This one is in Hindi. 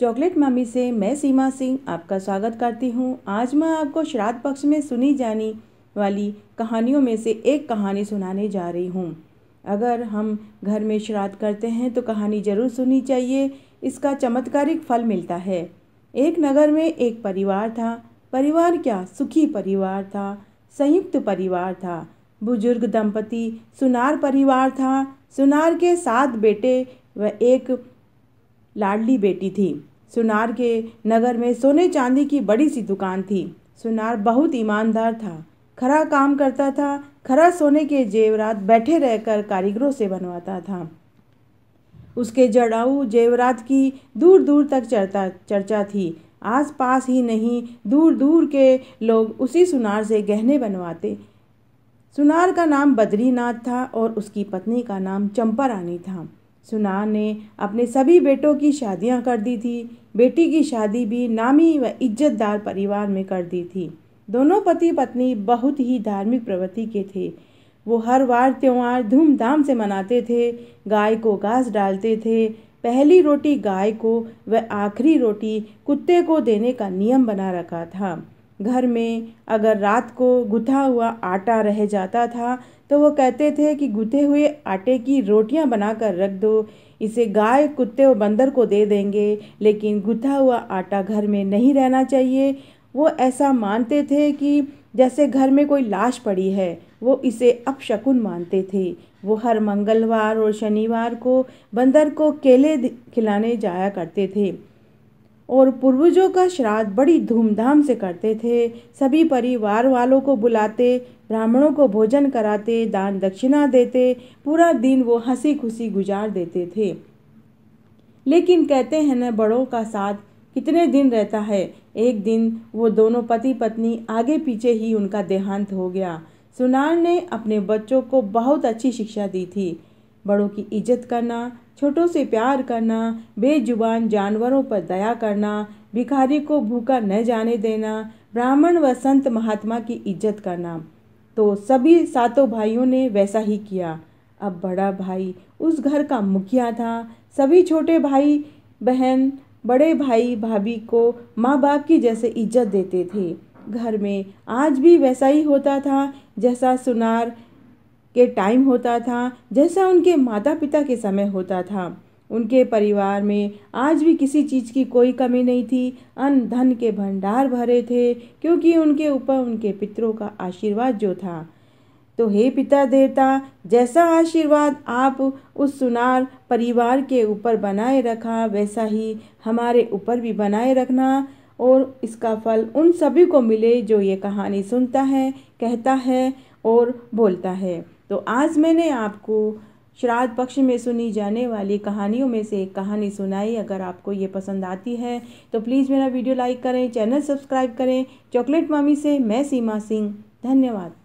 चॉकलेट मम्मी से मैं सीमा सिंह आपका स्वागत करती हूँ आज मैं आपको श्राद्ध पक्ष में सुनी जाने वाली कहानियों में से एक कहानी सुनाने जा रही हूँ अगर हम घर में श्राद्ध करते हैं तो कहानी ज़रूर सुननी चाहिए इसका चमत्कारिक फल मिलता है एक नगर में एक परिवार था परिवार क्या सुखी परिवार था संयुक्त परिवार था बुजुर्ग दंपति सुनार परिवार था सुनार के सात बेटे व एक लाडली बेटी थी सुनार के नगर में सोने चांदी की बड़ी सी दुकान थी सुनार बहुत ईमानदार था खरा काम करता था खरा सोने के जेवरात बैठे रहकर कारीगरों से बनवाता था उसके जड़ाऊ जेवरात की दूर दूर तक चर्चा चर्चा थी आस पास ही नहीं दूर दूर के लोग उसी सुनार से गहने बनवाते सुनार का नाम बद्रीनाथ था और उसकी पत्नी का नाम चंपा रानी था सुनार ने अपने सभी बेटों की शादियां कर दी थी बेटी की शादी भी नामी व इज्जतदार परिवार में कर दी थी दोनों पति पत्नी बहुत ही धार्मिक प्रवृत्ति के थे वो हर बार त्यौहार धूमधाम से मनाते थे गाय को घास डालते थे पहली रोटी गाय को व आखिरी रोटी कुत्ते को देने का नियम बना रखा था घर में अगर रात को गुथा हुआ आटा रह जाता था तो वो कहते थे कि गुथे हुए आटे की रोटियां बनाकर रख दो इसे गाय कुत्ते और बंदर को दे देंगे लेकिन गुथा हुआ आटा घर में नहीं रहना चाहिए वो ऐसा मानते थे कि जैसे घर में कोई लाश पड़ी है वो इसे अपशकुन मानते थे वो हर मंगलवार और शनिवार को बंदर को केले खिलाने जाया करते थे और पूर्वजों का श्राद्ध बड़ी धूमधाम से करते थे सभी परिवार वालों को बुलाते ब्राह्मणों को भोजन कराते दान दक्षिणा देते पूरा दिन वो हंसी खुशी गुजार देते थे लेकिन कहते हैं न बड़ों का साथ कितने दिन रहता है एक दिन वो दोनों पति पत्नी आगे पीछे ही उनका देहांत हो गया सुनार ने अपने बच्चों को बहुत अच्छी शिक्षा दी थी बड़ों की इज्जत करना छोटों से प्यार करना बेजुबान जानवरों पर दया करना भिखारी को भूखा न जाने देना ब्राह्मण व संत महात्मा की इज्जत करना तो सभी सातों भाइयों ने वैसा ही किया अब बड़ा भाई उस घर का मुखिया था सभी छोटे भाई बहन बड़े भाई भाभी को माँ बाप की जैसे इज्जत देते थे घर में आज भी वैसा ही होता था जैसा सुनार के टाइम होता था जैसा उनके माता पिता के समय होता था उनके परिवार में आज भी किसी चीज़ की कोई कमी नहीं थी अन धन के भंडार भरे थे क्योंकि उनके ऊपर उनके पितरों का आशीर्वाद जो था तो हे पिता देवता जैसा आशीर्वाद आप उस सुनार परिवार के ऊपर बनाए रखा वैसा ही हमारे ऊपर भी बनाए रखना और इसका फल उन सभी को मिले जो ये कहानी सुनता है कहता है और बोलता है तो आज मैंने आपको श्राद्ध पक्ष में सुनी जाने वाली कहानियों में से एक कहानी सुनाई अगर आपको ये पसंद आती है तो प्लीज़ मेरा वीडियो लाइक करें चैनल सब्सक्राइब करें चॉकलेट मामी से मैं सीमा सिंह धन्यवाद